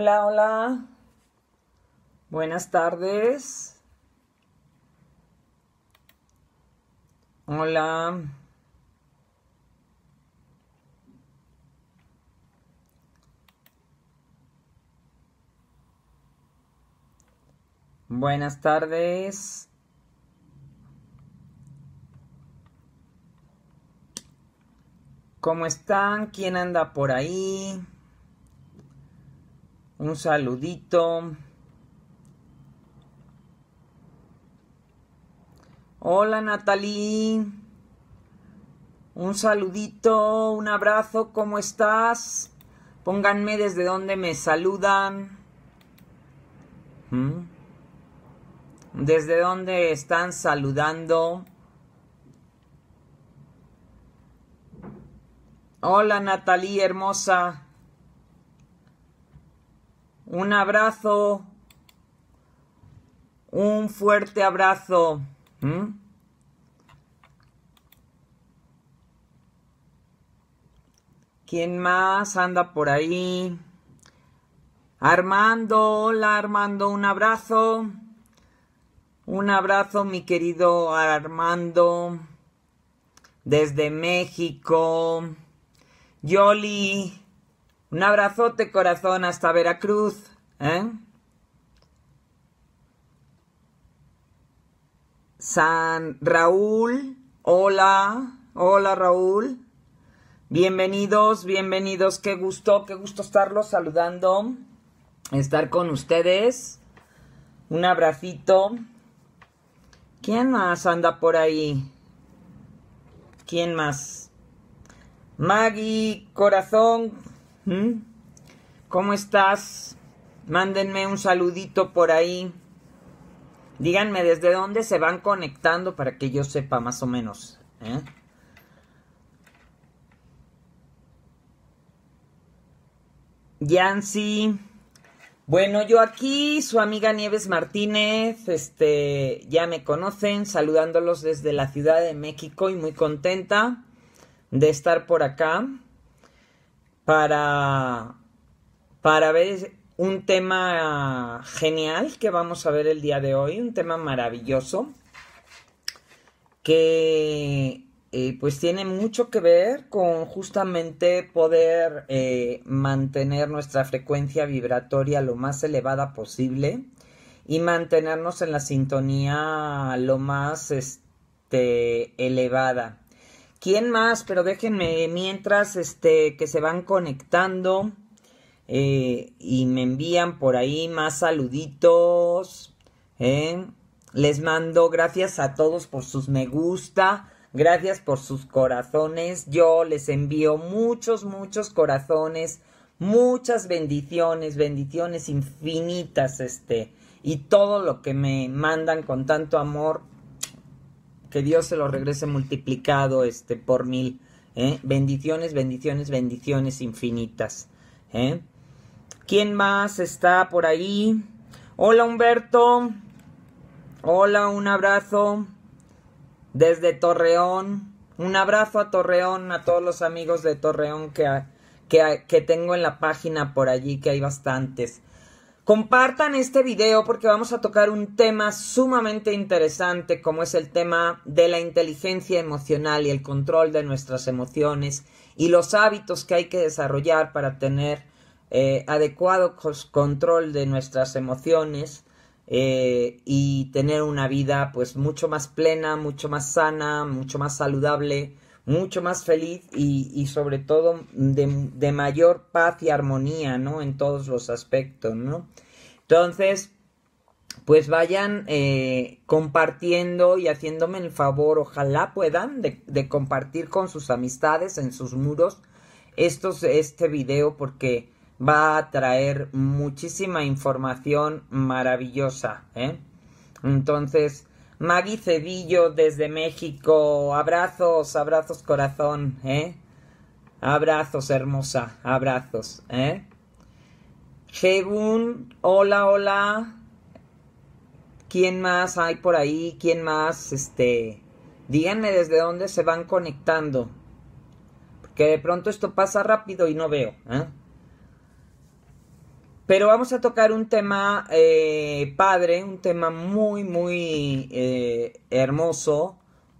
Hola, hola. Buenas tardes. Hola. Buenas tardes. ¿Cómo están? ¿Quién anda por ahí? Un saludito. Hola Natalie. Un saludito, un abrazo, ¿cómo estás? Pónganme desde donde me saludan. ¿Mm? ¿Desde dónde están saludando? Hola Natalie, hermosa. Un abrazo. Un fuerte abrazo. ¿Mm? ¿Quién más anda por ahí? Armando, hola Armando, un abrazo. Un abrazo, mi querido Armando, desde México. Yoli, un abrazote, corazón, hasta Veracruz, ¿eh? San Raúl, hola, hola Raúl. Bienvenidos, bienvenidos, qué gusto, qué gusto estarlos saludando, estar con ustedes. Un abracito. ¿Quién más anda por ahí? ¿Quién más? Maggie, corazón, ¿Cómo estás? Mándenme un saludito por ahí. Díganme desde dónde se van conectando para que yo sepa más o menos. ¿eh? Yancy. Bueno, yo aquí, su amiga Nieves Martínez, este, ya me conocen, saludándolos desde la Ciudad de México y muy contenta de estar por acá para, ver un tema genial que vamos a ver el día de hoy, un tema maravilloso que eh, pues tiene mucho que ver con justamente poder eh, mantener nuestra frecuencia vibratoria lo más elevada posible y mantenernos en la sintonía lo más este, elevada. ¿Quién más? Pero déjenme mientras este, que se van conectando eh, y me envían por ahí más saluditos. ¿eh? Les mando gracias a todos por sus me gusta. Gracias por sus corazones. Yo les envío muchos, muchos corazones. Muchas bendiciones, bendiciones infinitas, este. Y todo lo que me mandan con tanto amor que Dios se lo regrese multiplicado este, por mil. ¿eh? Bendiciones, bendiciones, bendiciones infinitas. ¿eh? ¿Quién más está por ahí? Hola Humberto. Hola, un abrazo desde Torreón. Un abrazo a Torreón, a todos los amigos de Torreón que, que, que tengo en la página por allí, que hay bastantes. Compartan este video porque vamos a tocar un tema sumamente interesante como es el tema de la inteligencia emocional y el control de nuestras emociones y los hábitos que hay que desarrollar para tener eh, adecuado control de nuestras emociones eh, y tener una vida pues mucho más plena, mucho más sana, mucho más saludable, mucho más feliz y, sobre todo de, mayor paz y armonía, ¿no? En todos los aspectos, ¿no? Entonces, pues vayan eh, compartiendo y haciéndome el favor, ojalá puedan, de, compartir con sus amistades en sus muros estos, este video porque va a traer muchísima información maravillosa. ¿eh? Entonces, Maggie Cedillo desde México, abrazos, abrazos corazón, ¿eh? abrazos hermosa, abrazos. ¿eh? un hola, hola. ¿Quién más hay por ahí? ¿Quién más? Este, díganme desde dónde se van conectando. Porque de pronto esto pasa rápido y no veo. ¿eh? Pero vamos a tocar un tema eh, padre, un tema muy, muy eh, hermoso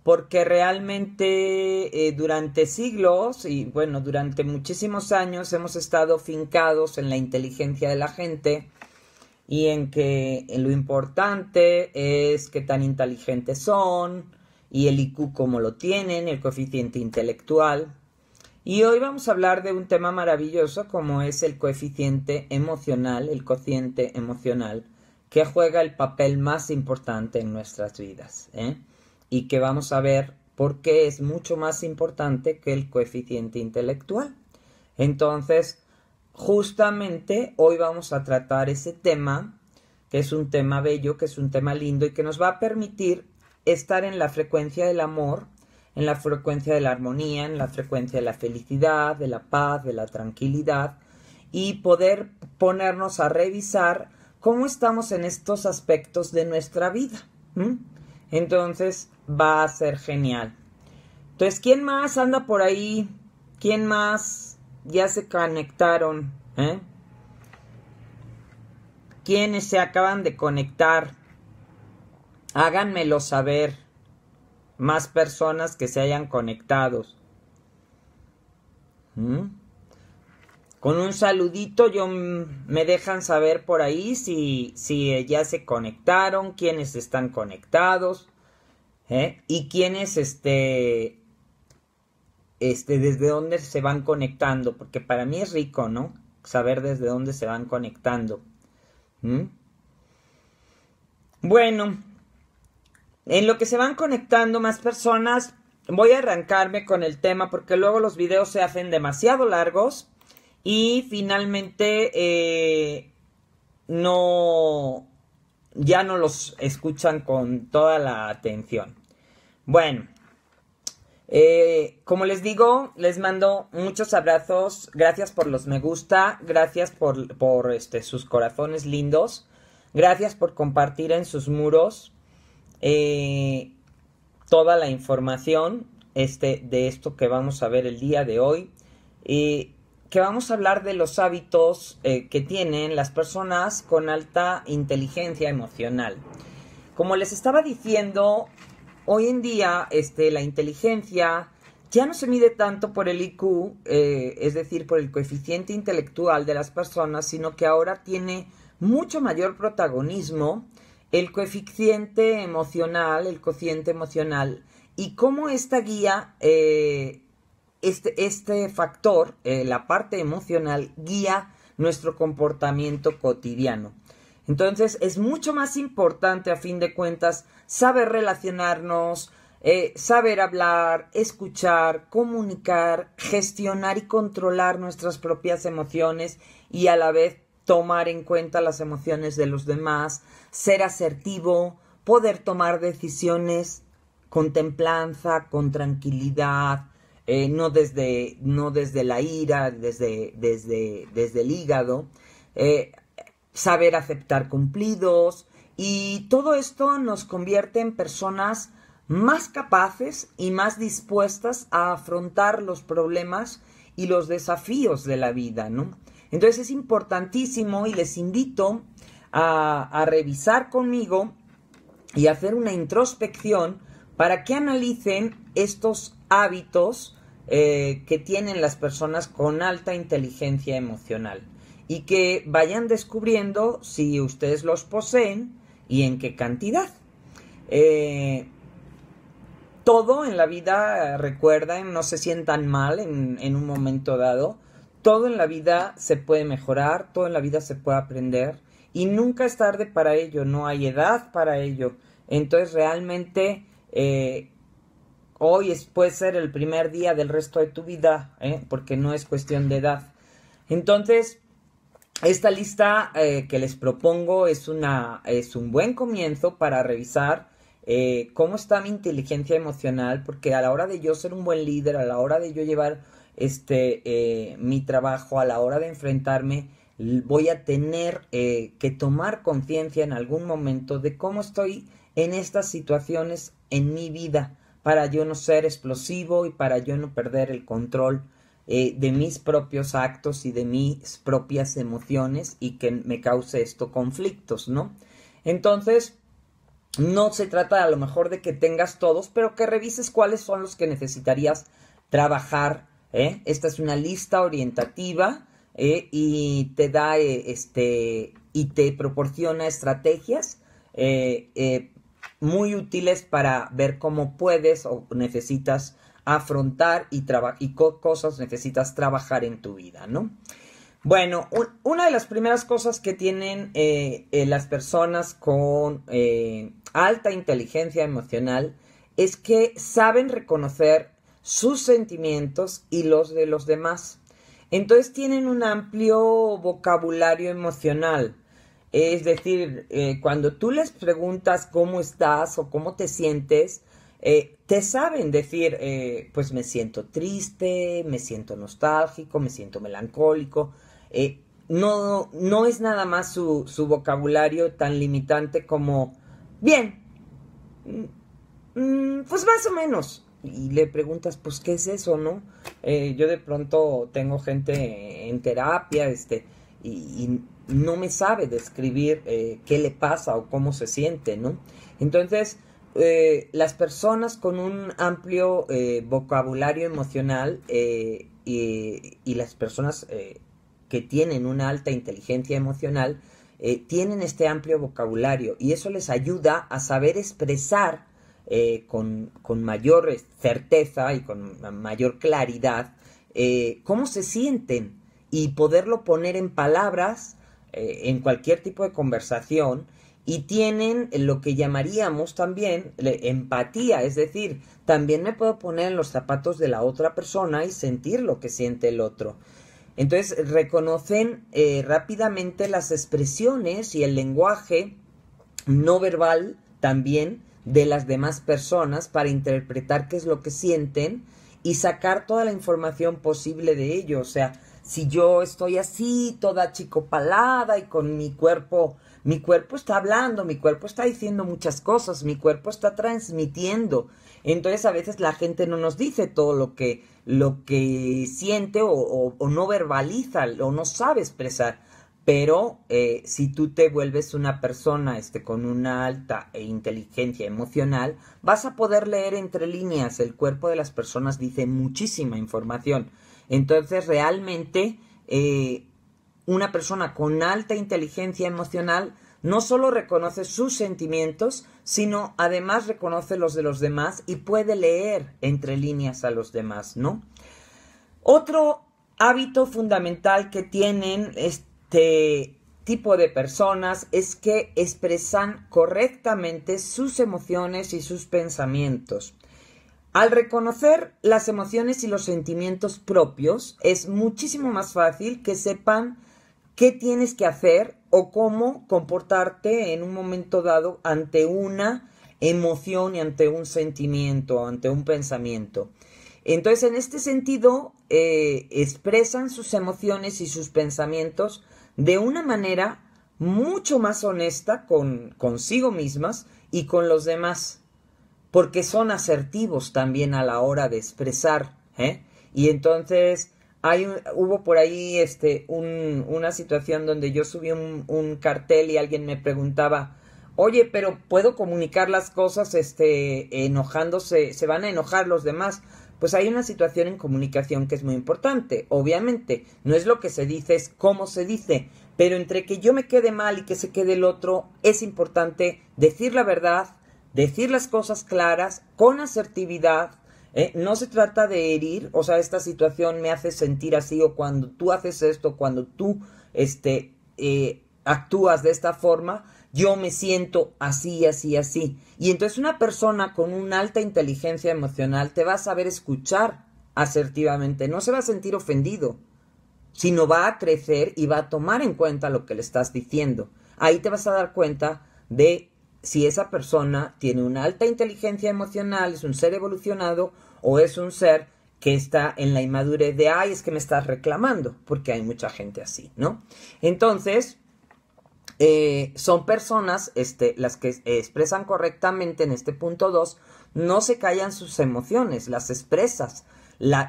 porque realmente eh, durante siglos y bueno, durante muchísimos años hemos estado fincados en la inteligencia de la gente y en que lo importante es qué tan inteligentes son y el IQ como lo tienen, el coeficiente intelectual. Y hoy vamos a hablar de un tema maravilloso como es el coeficiente emocional, el cociente emocional, que juega el papel más importante en nuestras vidas. ¿eh? y que vamos a ver por qué es mucho más importante que el coeficiente intelectual. Entonces, justamente hoy vamos a tratar ese tema, que es un tema bello, que es un tema lindo y que nos va a permitir estar en la frecuencia del amor, en la frecuencia de la armonía, en la frecuencia de la felicidad, de la paz, de la tranquilidad y poder ponernos a revisar cómo estamos en estos aspectos de nuestra vida. Entonces va a ser genial. Entonces, ¿quién más anda por ahí? ¿Quién más ya se conectaron? ¿Eh? ¿Quiénes se acaban de conectar? Háganmelo saber. Más personas que se hayan conectado. ¿Mm? con un saludito yo me dejan saber por ahí si, eh, ya se conectaron, quiénes están conectados ¿eh? y quiénes este, este, desde dónde se van conectando, porque para mí es rico, ¿no? Saber desde dónde se van conectando. Bueno, en lo que se van conectando más personas, voy a arrancarme con el tema porque luego los videos se hacen demasiado largos y finalmente eh, no ya no los escuchan con toda la atención. Bueno, eh, como les digo, les mando muchos abrazos. Gracias por los me gusta. Gracias por, este, sus corazones lindos. Gracias por compartir en sus muros eh, toda la información este, de esto que vamos a ver el día de hoy que vamos a hablar de los hábitos eh, que tienen las personas con alta inteligencia emocional. Como les estaba diciendo, hoy en día este, la inteligencia ya no se mide tanto por el IQ, eh, es decir, por el coeficiente intelectual de las personas, sino que ahora tiene mucho mayor protagonismo el coeficiente emocional, el cociente emocional, y cómo esta guía eh, este, este, factor, eh, la parte emocional, guía nuestro comportamiento cotidiano. Entonces es mucho más importante a fin de cuentas saber relacionarnos, eh, saber hablar, escuchar, comunicar, gestionar y controlar nuestras propias emociones y a la vez tomar en cuenta las emociones de los demás, ser asertivo, poder tomar decisiones con templanza, con tranquilidad, eh, no, desde, no desde la ira, desde, desde, el hígado, eh, saber aceptar cumplidos y todo esto nos convierte en personas más capaces y más dispuestas a afrontar los problemas y los desafíos de la vida, ¿no? Entonces es importantísimo y les invito a, a revisar conmigo y hacer una introspección para que analicen estos hábitos eh, que tienen las personas con alta inteligencia emocional y que vayan descubriendo si ustedes los poseen y en qué cantidad. Eh, todo en la vida, recuerden, no se sientan mal en, un momento dado. Todo en la vida se puede mejorar, todo en la vida se puede aprender y nunca es tarde para ello, no hay edad para ello. Entonces realmente eh, Hoy puede ser el primer día del resto de tu vida, ¿eh? porque no es cuestión de edad. Entonces, esta lista eh, que les propongo es, una, es un buen comienzo para revisar eh, cómo está mi inteligencia emocional, porque a la hora de yo ser un buen líder, a la hora de yo llevar este, mi trabajo, a la hora de enfrentarme, voy a tener que tomar conciencia en algún momento de cómo estoy en estas situaciones en mi vida para yo no ser explosivo y para yo no perder el control eh, de mis propios actos y de mis propias emociones y que me cause esto conflictos, ¿no? Entonces, no se trata a lo mejor de que tengas todos, pero que revises cuáles son los que necesitarías trabajar. ¿eh? Esta es una lista orientativa ¿eh? y te da este y te proporciona estrategias muy útiles para ver cómo puedes o necesitas afrontar y, y cosas necesitas trabajar en tu vida, ¿no? Bueno, una de las primeras cosas que tienen eh, eh, las personas con eh, alta inteligencia emocional es que saben reconocer sus sentimientos y los de los demás. Entonces tienen un amplio vocabulario emocional es decir, eh, cuando tú les preguntas cómo estás o cómo te sientes, eh, te saben decir, eh, pues me siento triste, me siento nostálgico, me siento melancólico. no, no es nada más su, vocabulario tan limitante como, bien, mm, pues más o menos, y le preguntas, pues, ¿qué es eso, no? yo de pronto tengo gente en terapia, este, y, no me sabe describir eh, qué le pasa o cómo se siente, ¿no? Entonces, eh, las personas con un amplio eh, vocabulario emocional y, las personas que tienen una alta inteligencia emocional tienen este amplio vocabulario y eso les ayuda a saber expresar con, con mayor certeza y con mayor claridad cómo se sienten y poderlo poner en palabras eh, en cualquier tipo de conversación y tienen lo que llamaríamos también empatía, es decir, también me puedo poner en los zapatos de la otra persona y sentir lo que siente el otro. Entonces reconocen eh, rápidamente las expresiones y el lenguaje no verbal también de las demás personas para interpretar qué es lo que sienten y sacar toda la información posible de ello. O sea, si yo estoy así, toda chicopalada y con mi cuerpo, mi cuerpo está hablando, mi cuerpo está diciendo muchas cosas, mi cuerpo está transmitiendo. Entonces a veces la gente no nos dice todo lo que, lo que siente o, no verbaliza o no sabe expresar. Pero eh, si tú te vuelves una persona este, con una alta e inteligencia emocional, vas a poder leer entre líneas. El cuerpo de las personas dice muchísima información. Entonces, realmente, eh, una persona con alta inteligencia emocional no solo reconoce sus sentimientos, sino además reconoce los de los demás y puede leer entre líneas a los demás, ¿no? Otro hábito fundamental que tienen este tipo de personas es que expresan correctamente sus emociones y sus pensamientos. Al reconocer las emociones y los sentimientos propios, es muchísimo más fácil que sepan qué tienes que hacer o cómo comportarte en un momento dado ante una emoción y ante un sentimiento, ante un pensamiento. Entonces, en este sentido, eh, expresan sus emociones y sus pensamientos de una manera mucho más honesta con consigo mismas y con los demás porque son asertivos también a la hora de expresar. ¿eh? Y entonces hay un, hubo por ahí este, una situación donde yo subí un, cartel y alguien me preguntaba, oye, pero ¿puedo comunicar las cosas este, enojándose? ¿Se van a enojar los demás? Pues hay una situación en comunicación que es muy importante, obviamente. No es lo que se dice, es cómo se dice. Pero entre que yo me quede mal y que se quede el otro, es importante decir la verdad, decir las cosas claras, con asertividad. ¿eh? No se trata de herir, o sea, esta situación me hace sentir así, o cuando tú haces esto, cuando tú este, eh, actúas de esta forma, yo me siento así, así, así. Y entonces una persona con una alta inteligencia emocional te va a saber escuchar asertivamente, no se va a sentir ofendido, sino va a crecer y va a tomar en cuenta lo que le estás diciendo. Ahí te vas a dar cuenta de si esa persona tiene una alta inteligencia emocional, es un ser evolucionado o es un ser que está en la inmadurez de, ay, es que me estás reclamando, porque hay mucha gente así, ¿no? Entonces, eh, son personas este, las que expresan correctamente en este punto 2, no se callan sus emociones, las expresas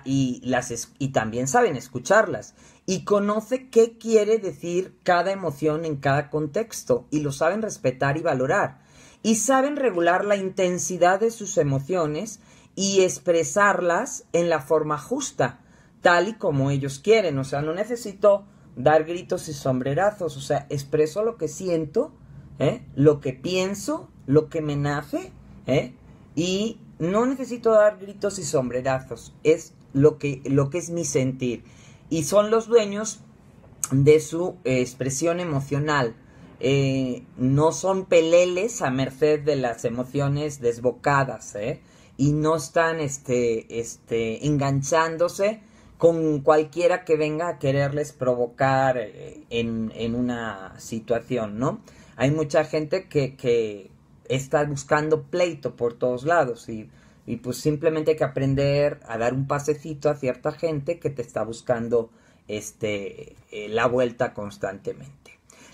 y, las y también saben escucharlas y conoce qué quiere decir cada emoción en cada contexto y lo saben respetar y valorar y saben regular la intensidad de sus emociones y expresarlas en la forma justa, tal y como ellos quieren. O sea, no necesito dar gritos y sombrerazos, o sea, expreso lo que siento, ¿eh? lo que pienso, lo que me nace, ¿eh? y no necesito dar gritos y sombrerazos, es lo que, lo que es mi sentir. Y son los dueños de su expresión emocional. Eh, no son peleles a merced de las emociones desbocadas, ¿eh? Y no están este, este, enganchándose con cualquiera que venga a quererles provocar eh, en, en una situación, ¿no? Hay mucha gente que, que está buscando pleito por todos lados y, y pues simplemente hay que aprender a dar un pasecito a cierta gente que te está buscando este, la vuelta constantemente.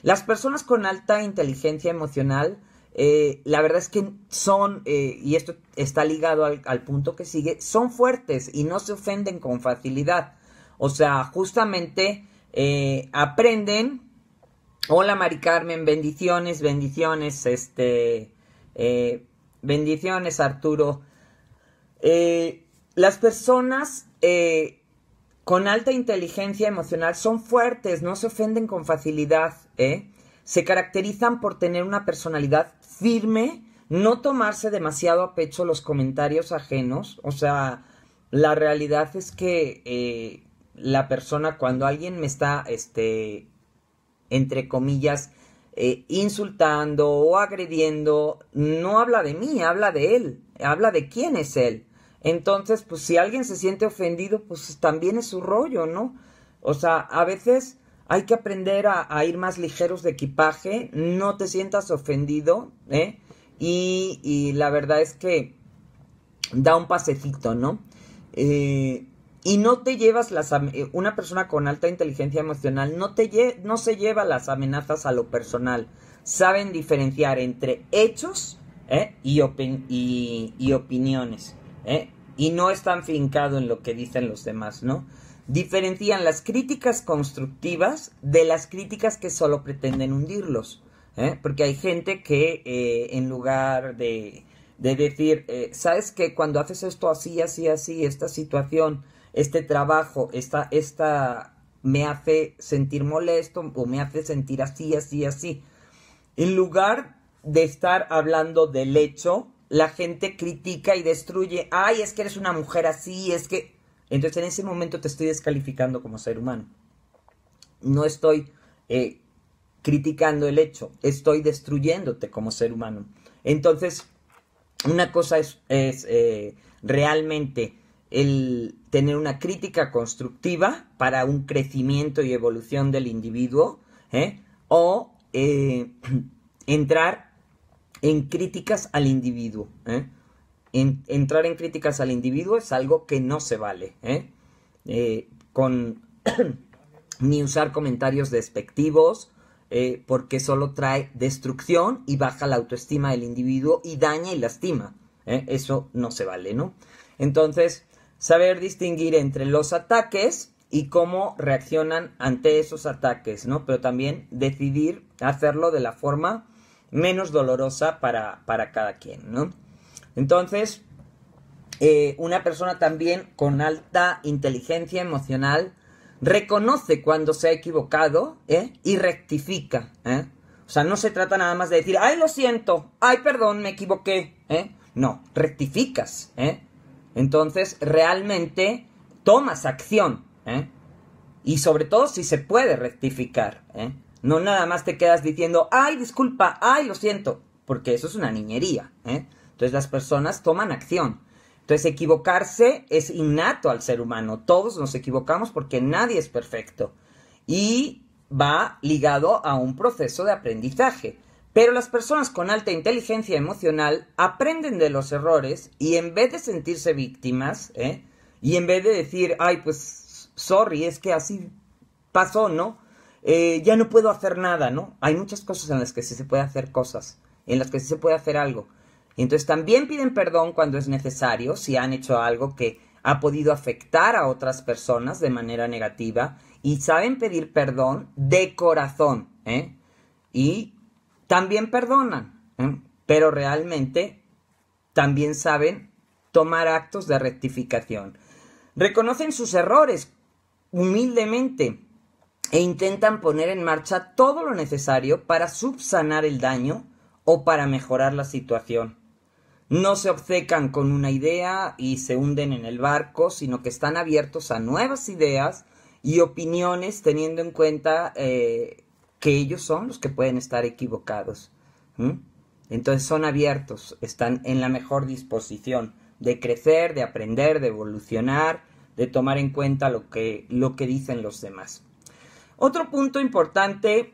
Las personas con alta inteligencia emocional, eh, la verdad es que son, eh, y esto está ligado al, punto que sigue, son fuertes y no se ofenden con facilidad. O sea, justamente eh, aprenden. Hola Mari Carmen, bendiciones, bendiciones, este, bendiciones Arturo. las personas con alta inteligencia emocional son fuertes, no se ofenden con facilidad, ¿eh? Se caracterizan por tener una personalidad firme, no tomarse demasiado a pecho los comentarios ajenos. O sea, la realidad es que eh, la persona, cuando alguien me está, este, entre comillas, eh, insultando o agrediendo, no habla de mí, habla de él, habla de quién es él. Entonces, pues si alguien se siente ofendido, pues también es su rollo, ¿no? O sea, a veces hay que aprender a, ir más ligeros de equipaje, no te sientas ofendido, ¿eh? Y, la verdad es que da un pasecito, ¿no? Eh, y no te llevas las eh, una persona con alta inteligencia emocional no no se lleva las amenazas a lo personal saben diferenciar entre hechos ¿eh? y, y, opiniones ¿eh? y no están fincado en lo que dicen los demás, ¿no? Diferencian las críticas constructivas de las críticas que solo pretenden hundirlos, ¿eh? porque hay gente que eh, en lugar de, decir, eh, sabes que cuando haces esto así, así, así, esta situación, este trabajo, esta, esta me hace sentir molesto o me hace sentir así, así, así. En lugar de estar hablando del hecho, la gente critica y destruye. Ay, es que eres una mujer así, es que... Entonces en ese momento te estoy descalificando como ser humano. No estoy eh, criticando el hecho, estoy destruyéndote como ser humano. Entonces, una cosa es, eh, realmente el tener una crítica constructiva para un crecimiento y evolución del individuo, ¿eh? o entrar en críticas al individuo. ¿eh? entrar en críticas al individuo es algo que no se vale. ¿eh? Eh, con ni usar comentarios despectivos, porque solo trae destrucción y baja la autoestima del individuo y daña y lastima. Eso no se vale, ¿no? Entonces, saber distinguir entre los ataques y cómo reaccionan ante esos ataques, Pero también decidir hacerlo de la forma menos dolorosa para, para cada quien, ¿no? Entonces, eh, una persona también con alta inteligencia emocional reconoce cuando se ha equivocado ¿eh? y rectifica. ¿eh? O sea, no se trata nada más de decir, ay, lo siento, ay, perdón, me equivoqué. ¿eh? No, rectificas. ¿eh? Entonces, realmente tomas acción. ¿eh? Y sobre todo si se puede rectificar. ¿eh? No nada más te quedas diciendo, ay, disculpa, ay, lo siento, porque eso es una niñería. ¿eh? Entonces las personas toman acción. Entonces equivocarse es innato al ser humano. Todos nos equivocamos porque nadie es perfecto. Y va ligado a un proceso de aprendizaje. Pero las personas con alta inteligencia emocional aprenden de los errores y en vez de sentirse víctimas, ¿eh? y en vez de decir, ay, pues, sorry, es que así pasó, ¿no? Eh, ya no puedo hacer nada, ¿no? Hay muchas cosas en las que sí se puede hacer cosas, en las que sí se puede hacer algo. Y entonces también piden perdón cuando es necesario, si han hecho algo que ha podido afectar a otras personas de manera negativa, y saben pedir perdón de corazón, ¿eh? Y también perdonan, ¿eh? pero realmente también saben tomar actos de rectificación. Reconocen sus errores humildemente e intentan poner en marcha todo lo necesario para subsanar el daño o para mejorar la situación. No se obcecan con una idea y se hunden en el barco, sino que están abiertos a nuevas ideas y opiniones teniendo en cuenta eh, que ellos son los que pueden estar equivocados. Entonces son abiertos, están en la mejor disposición de crecer, de aprender, de evolucionar, de tomar en cuenta lo que dicen los demás. Otro punto importante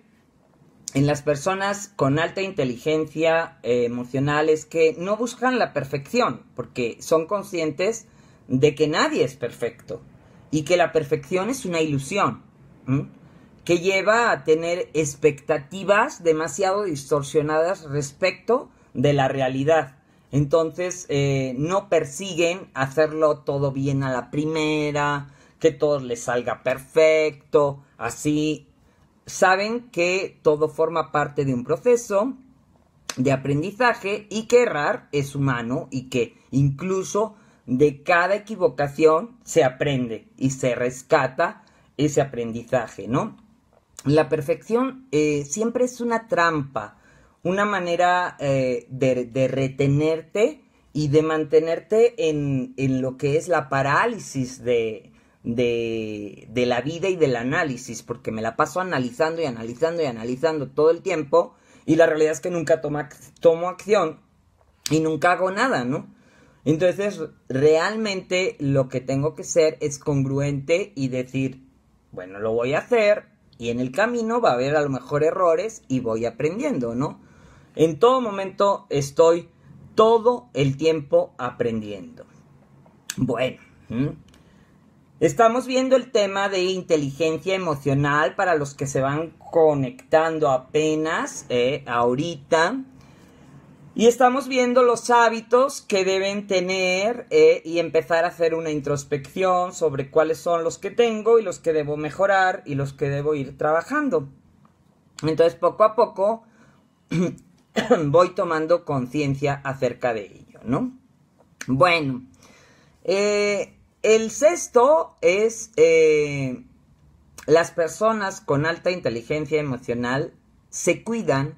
en las personas con alta inteligencia eh, emocional es que no buscan la perfección, porque son conscientes de que nadie es perfecto y que la perfección es una ilusión, que lleva a tener expectativas demasiado distorsionadas respecto de la realidad. Entonces, eh, no persiguen hacerlo todo bien a la primera, que todo les salga perfecto, así. Saben que todo forma parte de un proceso de aprendizaje y que errar es humano y que incluso de cada equivocación se aprende y se rescata ese aprendizaje, ¿no? La perfección eh, siempre es una trampa, una manera eh, de, retenerte y de mantenerte en lo que es la parálisis de, de, la vida y del análisis, porque me la paso analizando y analizando y analizando todo el tiempo, y la realidad es que nunca toma, tomo acción y nunca hago nada, ¿no? Entonces, realmente lo que tengo que ser es congruente y decir, bueno, lo voy a hacer y en el camino va a haber a lo mejor errores y voy aprendiendo, ¿no? En todo momento estoy todo el tiempo aprendiendo. Bueno, Estamos viendo el tema de inteligencia emocional para los que se van conectando apenas eh, ahorita. Y estamos viendo los hábitos que deben tener eh, y empezar a hacer una introspección sobre cuáles son los que tengo y los que debo mejorar y los que debo ir trabajando. Entonces poco a poco voy tomando conciencia acerca de ello, ¿no? Bueno, eh, el sexto es eh, las personas con alta inteligencia emocional se cuidan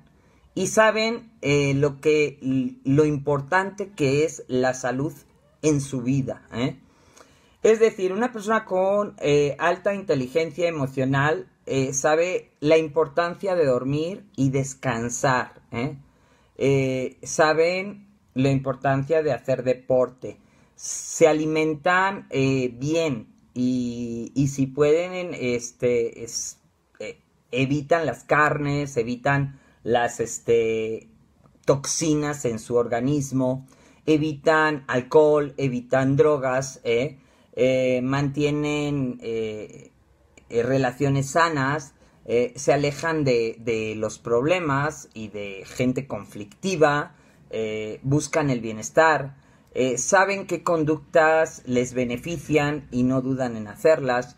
y saben eh, lo, importante que es la salud en su vida. ¿eh? Es decir, una persona con alta inteligencia emocional sabe la importancia de dormir y descansar. saben la importancia de hacer deporte se alimentan eh, bien y, si pueden, este, eh, evitan las carnes, evitan las este, toxinas en su organismo, evitan alcohol, evitan drogas, ¿eh? mantienen relaciones sanas, se alejan de, los problemas y de gente conflictiva, buscan el bienestar, eh, saben qué conductas les benefician y no dudan en hacerlas,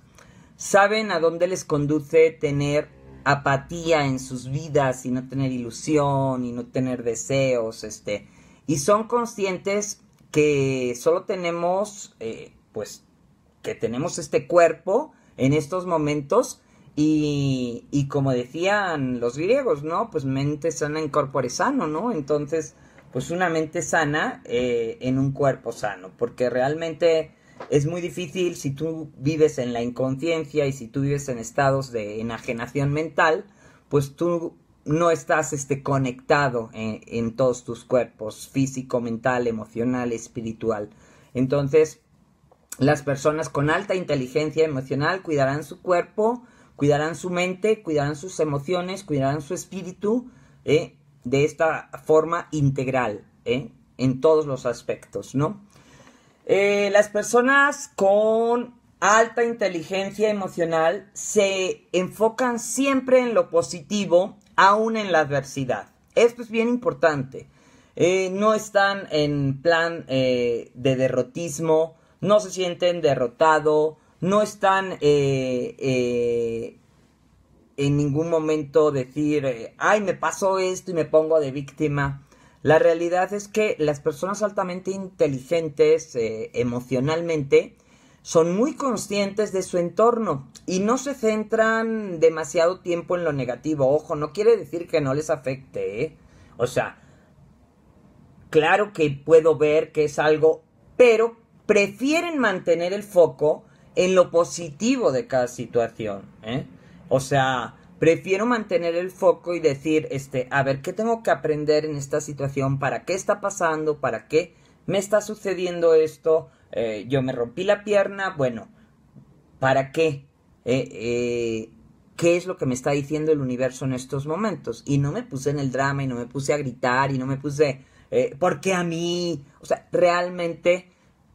saben a dónde les conduce tener apatía en sus vidas y no tener ilusión y no tener deseos, este, y son conscientes que solo tenemos, eh, pues, que tenemos este cuerpo en estos momentos y, y como decían los griegos, ¿no? Pues mente sana en corpore sano, ¿no? Entonces, pues una mente sana eh, en un cuerpo sano, porque realmente es muy difícil si tú vives en la inconsciencia y si tú vives en estados de enajenación mental, pues tú no estás este, conectado en, todos tus cuerpos, físico, mental, emocional, espiritual. Entonces, las personas con alta inteligencia emocional cuidarán su cuerpo, cuidarán su mente, cuidarán sus emociones, cuidarán su espíritu, eh, de esta forma integral, ¿eh? en todos los aspectos, ¿no? Eh, las personas con alta inteligencia emocional se enfocan siempre en lo positivo, aún en la adversidad. Esto es bien importante. Eh, no están en plan de derrotismo, no se sienten derrotado, no están en ningún momento decir, eh, ay, me pasó esto y me pongo de víctima. La realidad es que las personas altamente inteligentes eh, emocionalmente son muy conscientes de su entorno y no se centran demasiado tiempo en lo negativo. Ojo, no quiere decir que no les afecte, ¿eh? O sea, claro que puedo ver que es algo, pero prefieren mantener el foco en lo positivo de cada situación, ¿eh? O sea, prefiero mantener el foco y decir, este, a ver, ¿qué tengo que aprender en esta situación? ¿Para qué está pasando? ¿Para qué me está sucediendo esto? Eh, yo me rompí la pierna, bueno, ¿para qué? Eh, eh, ¿Qué es lo que me está diciendo el universo en estos momentos? Y no me puse en el drama y no me puse a gritar y no me puse, porque a mí, o sea, realmente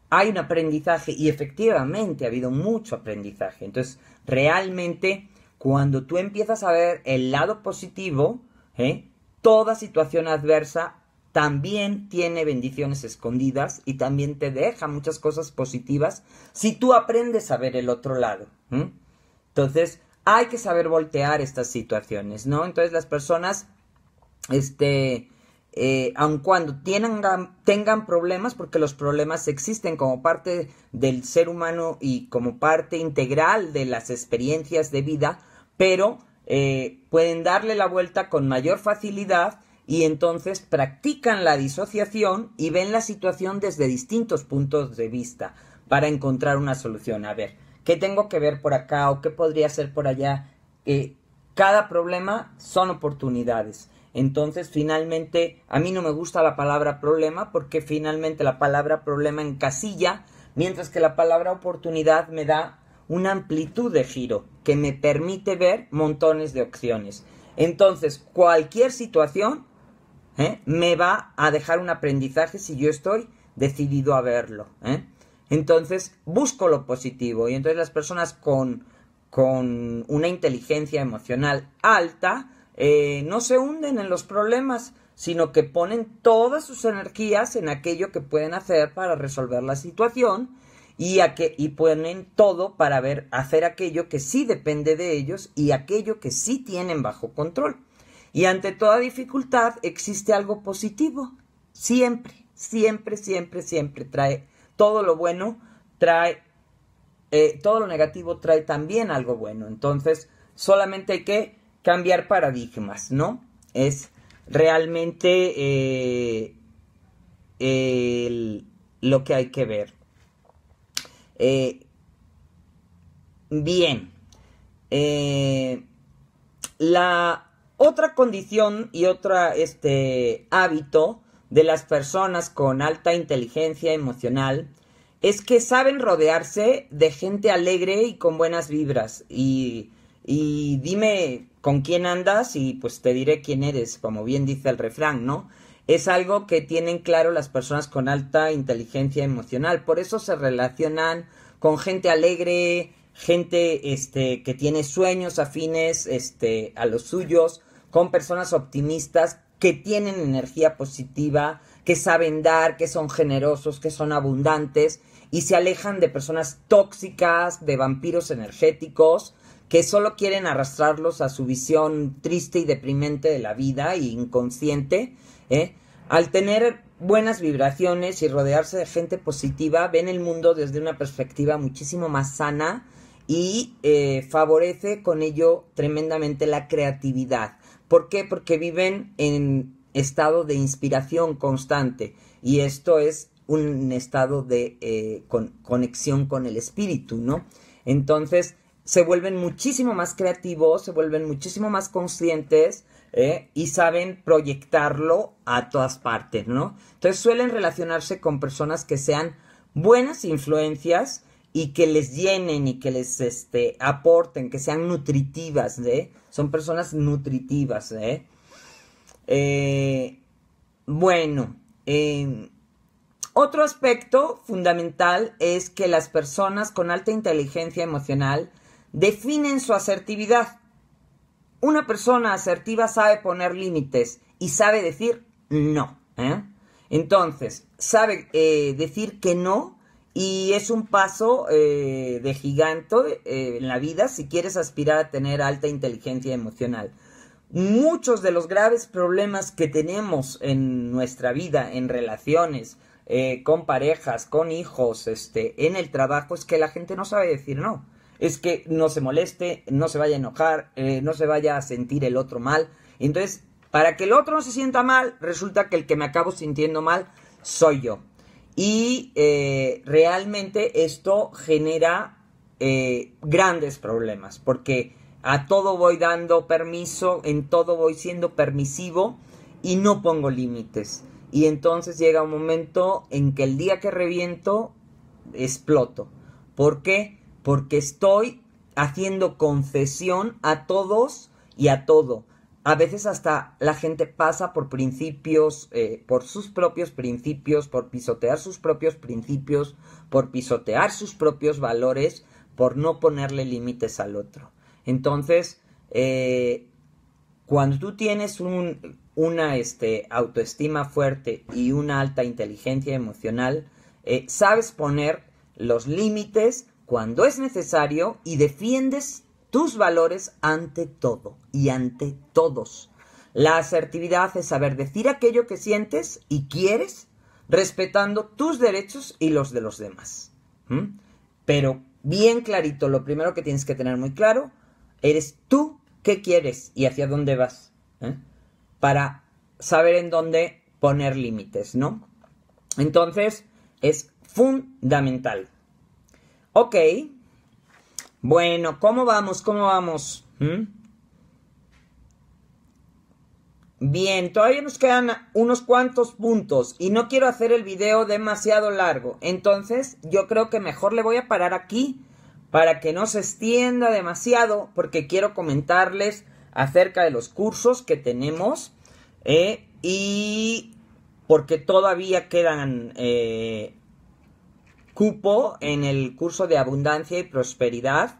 hay un aprendizaje y efectivamente ha habido mucho aprendizaje. Entonces, realmente cuando tú empiezas a ver el lado positivo, ¿eh? toda situación adversa también tiene bendiciones escondidas y también te deja muchas cosas positivas si tú aprendes a ver el otro lado. Entonces, hay que saber voltear estas situaciones, ¿no? Entonces, las personas, este, eh, aun cuando tengan, tengan problemas, porque los problemas existen como parte del ser humano y como parte integral de las experiencias de vida, pero eh, pueden darle la vuelta con mayor facilidad y entonces practican la disociación y ven la situación desde distintos puntos de vista para encontrar una solución. A ver, ¿qué tengo que ver por acá o qué podría ser por allá? Eh, cada problema son oportunidades. Entonces, finalmente, a mí no me gusta la palabra problema porque finalmente la palabra problema encasilla, mientras que la palabra oportunidad me da una amplitud de giro que me permite ver montones de opciones. Entonces, cualquier situación ¿eh? me va a dejar un aprendizaje si yo estoy decidido a verlo. ¿eh? Entonces, busco lo positivo y entonces las personas con, con una inteligencia emocional alta eh, no se hunden en los problemas, sino que ponen todas sus energías en aquello que pueden hacer para resolver la situación y, a que, y ponen todo para ver, hacer aquello que sí depende de ellos y aquello que sí tienen bajo control. Y ante toda dificultad existe algo positivo. Siempre, siempre, siempre, siempre trae todo lo bueno, trae eh, todo lo negativo, trae también algo bueno. Entonces, solamente hay que cambiar paradigmas, ¿no? Es realmente eh, el, lo que hay que ver. Eh, bien. Eh, la otra condición y otra este, hábito de las personas con alta inteligencia emocional es que saben rodearse de gente alegre y con buenas vibras. Y, y dime con quién andas y pues te diré quién eres, como bien dice el refrán, ¿no? es algo que tienen claro las personas con alta inteligencia emocional. Por eso se relacionan con gente alegre, gente este, que tiene sueños afines este, a los suyos, con personas optimistas que tienen energía positiva, que saben dar, que son generosos, que son abundantes y se alejan de personas tóxicas, de vampiros energéticos, que solo quieren arrastrarlos a su visión triste y deprimente de la vida e inconsciente ¿eh? Al tener buenas vibraciones y rodearse de gente positiva, ven el mundo desde una perspectiva muchísimo más sana y eh, favorece con ello tremendamente la creatividad. ¿Por qué? Porque viven en estado de inspiración constante y esto es un estado de eh, conexión con el espíritu, ¿no? Entonces, se vuelven muchísimo más creativos, se vuelven muchísimo más conscientes ¿eh? y saben proyectarlo a todas partes, ¿no? Entonces suelen relacionarse con personas que sean buenas influencias y que les llenen y que les este, aporten, que sean nutritivas, ¿eh? Son personas nutritivas, ¿eh? eh bueno, em, otro aspecto fundamental es que las personas con alta inteligencia emocional definen su asertividad. Una persona asertiva sabe poner límites y sabe decir no. ¿eh? Entonces, sabe eh, decir que no y es un paso eh, de gigante en la vida si quieres aspirar a tener alta inteligencia emocional. Muchos de los graves problemas que tenemos en nuestra vida, en relaciones, con parejas, con hijos, este, en el trabajo, es que la gente no sabe decir no es que no se moleste, no se vaya a enojar, eh, no se vaya a sentir el otro mal. Entonces, para que el otro no se sienta mal, resulta que el que me acabo sintiendo mal soy yo. Y eh, realmente esto genera eh, grandes problemas, porque a todo voy dando permiso, en todo voy siendo permisivo y no pongo límites. Y entonces llega un momento en que el día que reviento, exploto. ¿Por qué? porque estoy haciendo concesión a todos y a todo. A veces hasta la gente pasa por principios, eh, por sus propios principios, por pisotear sus propios principios, por pisotear sus propios valores, por no ponerle límites al otro. Entonces, eh, cuando tú tienes un, una este, autoestima fuerte y una alta inteligencia emocional, eh, sabes poner los límites cuando es necesario y defiendes tus valores ante todo y ante todos. La asertividad es saber decir aquello que sientes y quieres, respetando tus derechos y los de los demás. ¿Mm? Pero bien clarito, lo primero que tienes que tener muy claro, eres tú qué quieres y hacia dónde vas, ¿eh? para saber en dónde poner límites, ¿no? Entonces, es fundamental. Ok. Bueno, ¿cómo vamos? ¿Cómo vamos? ¿Mm? Bien, todavía nos quedan unos cuantos puntos y no quiero hacer el video demasiado largo. Entonces, yo creo que mejor le voy a parar aquí para que no se extienda demasiado porque quiero comentarles acerca de los cursos que tenemos eh, y porque todavía quedan eh, cupo en el curso de Abundancia y Prosperidad,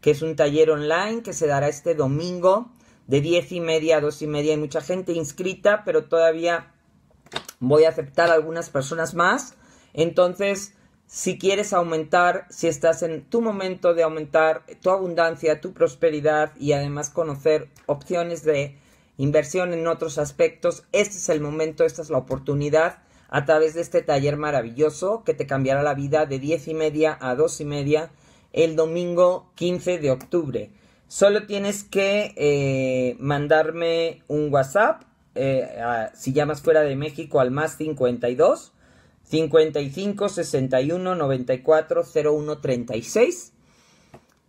que es un taller online que se dará este domingo de diez y media a dos y media. Hay mucha gente inscrita, pero todavía voy a aceptar algunas personas más. Entonces, si quieres aumentar, si estás en tu momento de aumentar tu abundancia, tu prosperidad y además conocer opciones de inversión en otros aspectos, este es el momento, esta es la oportunidad a través de este taller maravilloso que te cambiará la vida de 10 y media a 2 y media el domingo 15 de octubre. Solo tienes que eh, mandarme un WhatsApp, eh, si llamas fuera de México, al más 52 55 61 94 01 36.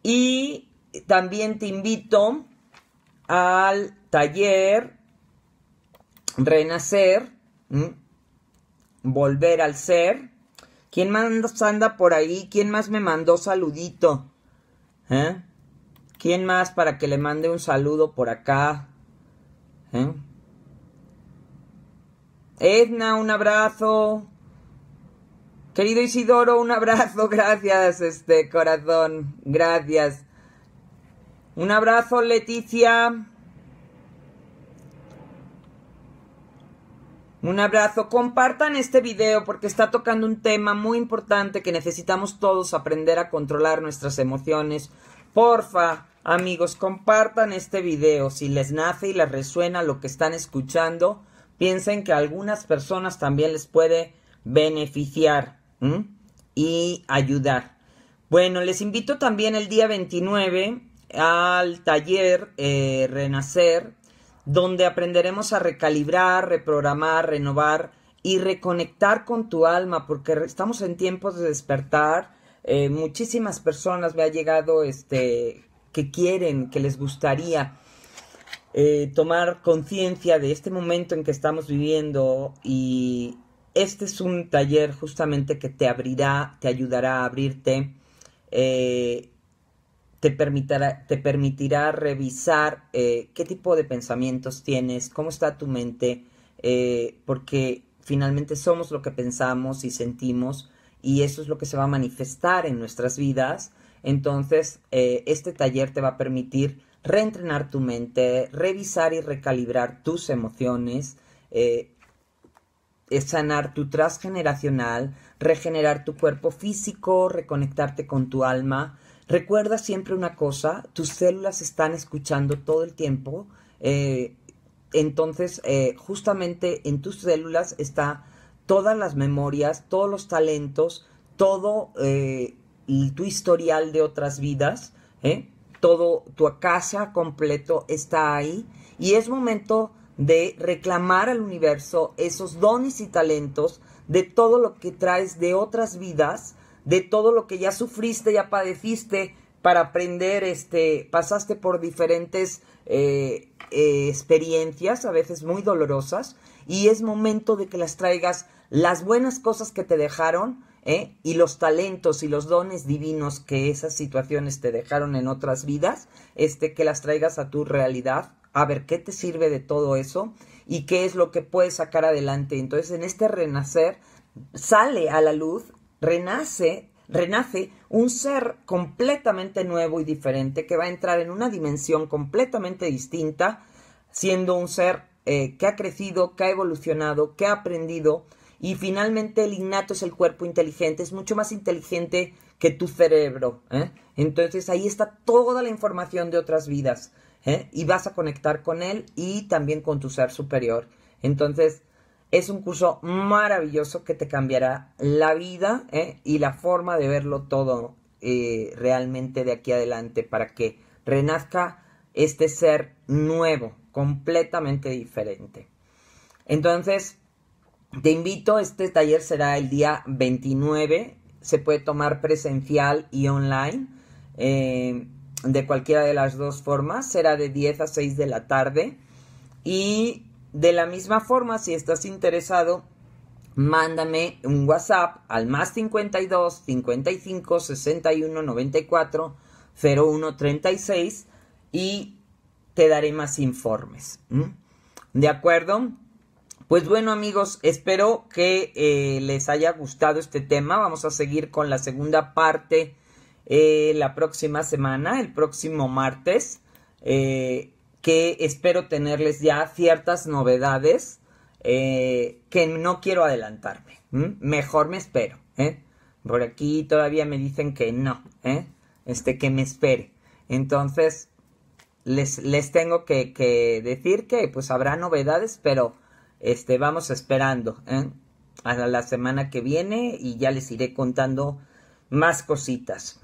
Y también te invito al taller Renacer, volver al ser. ¿Quién más anda por ahí? ¿Quién más me mandó saludito? ¿Eh? ¿Quién más para que le mande un saludo por acá? ¿Eh? Edna, un abrazo. Querido Isidoro, un abrazo, gracias, este corazón, gracias. Un abrazo, Leticia. Un abrazo, compartan este video porque está tocando un tema muy importante que necesitamos todos aprender a controlar nuestras emociones. Porfa, amigos, compartan este video. Si les nace y les resuena lo que están escuchando, piensen que a algunas personas también les puede beneficiar y ayudar. Bueno, les invito también el día 29 al taller eh, Renacer donde aprenderemos a recalibrar, reprogramar, renovar y reconectar con tu alma, porque estamos en tiempos de despertar. Eh, muchísimas personas me ha llegado este, que quieren, que les gustaría eh, tomar conciencia de este momento en que estamos viviendo y este es un taller justamente que te abrirá, te ayudará a abrirte. Eh, te permitirá, te permitirá revisar eh, qué tipo de pensamientos tienes, cómo está tu mente, eh, porque finalmente somos lo que pensamos y sentimos y eso es lo que se va a manifestar en nuestras vidas. Entonces, eh, este taller te va a permitir reentrenar tu mente, revisar y recalibrar tus emociones, sanar tu transgeneracional, regenerar tu cuerpo físico, reconectarte con tu alma Recuerda siempre una cosa, tus células están escuchando todo el tiempo, eh, entonces eh, justamente en tus células está todas las memorias, todos los talentos, todo eh, tu historial de otras vidas, todo tu casa completo está ahí y es momento de reclamar al universo esos dones y talentos de todo lo que traes de otras vidas de todo lo que ya sufriste, ya padeciste, para aprender, este, pasaste por diferentes eh, eh, experiencias, a veces muy dolorosas, y es momento de que las traigas las buenas cosas que te dejaron, ¿eh? y los talentos y los dones divinos que esas situaciones te dejaron en otras vidas, este, que las traigas a tu realidad, a ver qué te sirve de todo eso y qué es lo que puedes sacar adelante. Entonces, en este renacer sale a la luz renace, renace un ser completamente nuevo y diferente que va a entrar en una dimensión completamente distinta, siendo un ser eh, que ha crecido, que ha evolucionado, que ha aprendido y finalmente el innato es el cuerpo inteligente, es mucho más inteligente que tu cerebro. ¿eh? Entonces ahí está toda la información de otras vidas ¿eh? y vas a conectar con él y también con tu ser superior. Entonces, es un curso maravilloso que te cambiará la vida ¿eh? y la forma de verlo todo eh, realmente de aquí adelante para que renazca este ser nuevo, completamente diferente. Entonces, te invito, este taller será el día 29, se puede tomar presencial y online, eh, de cualquiera de las dos formas, será de 10 a 6 de la tarde y de la misma forma, si estás interesado, mándame un WhatsApp al más 52 55 61 94 01 36 y te daré más informes. ¿De acuerdo? Pues bueno amigos, espero que eh, les haya gustado este tema. Vamos a seguir con la segunda parte eh, la próxima semana, el próximo martes. Eh, que espero tenerles ya ciertas novedades eh, que no quiero adelantarme. Mejor me espero. ¿eh? Por aquí todavía me dicen que no, ¿eh? este, que me espere. Entonces, les, les tengo que, decir que pues habrá novedades, pero este, vamos esperando a la semana que viene y ya les iré contando más cositas.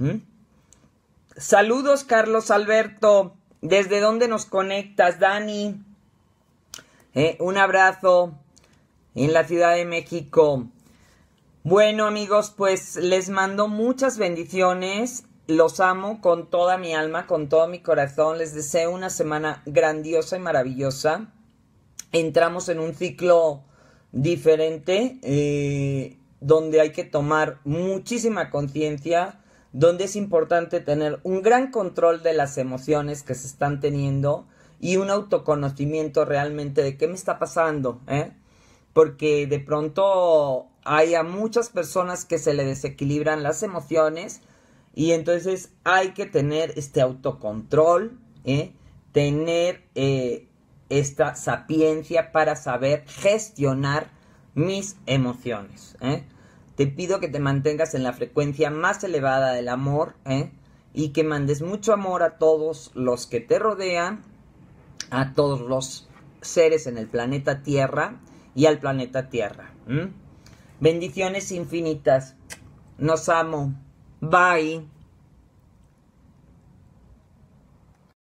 Saludos, Carlos Alberto. ¿Desde dónde nos conectas, Dani? Eh, un abrazo en la Ciudad de México. Bueno amigos, pues les mando muchas bendiciones. Los amo con toda mi alma, con todo mi corazón. Les deseo una semana grandiosa y maravillosa. Entramos en un ciclo diferente eh, donde hay que tomar muchísima conciencia donde es importante tener un gran control de las emociones que se están teniendo y un autoconocimiento realmente de qué me está pasando, ¿eh? porque de pronto hay a muchas personas que se le desequilibran las emociones y entonces hay que tener este autocontrol, ¿eh? tener eh, esta sapiencia para saber gestionar mis emociones. ¿eh? Te pido que te mantengas en la frecuencia más elevada del amor ¿eh? y que mandes mucho amor a todos los que te rodean, a todos los seres en el planeta Tierra y al planeta Tierra. Bendiciones infinitas. Nos amo. Bye.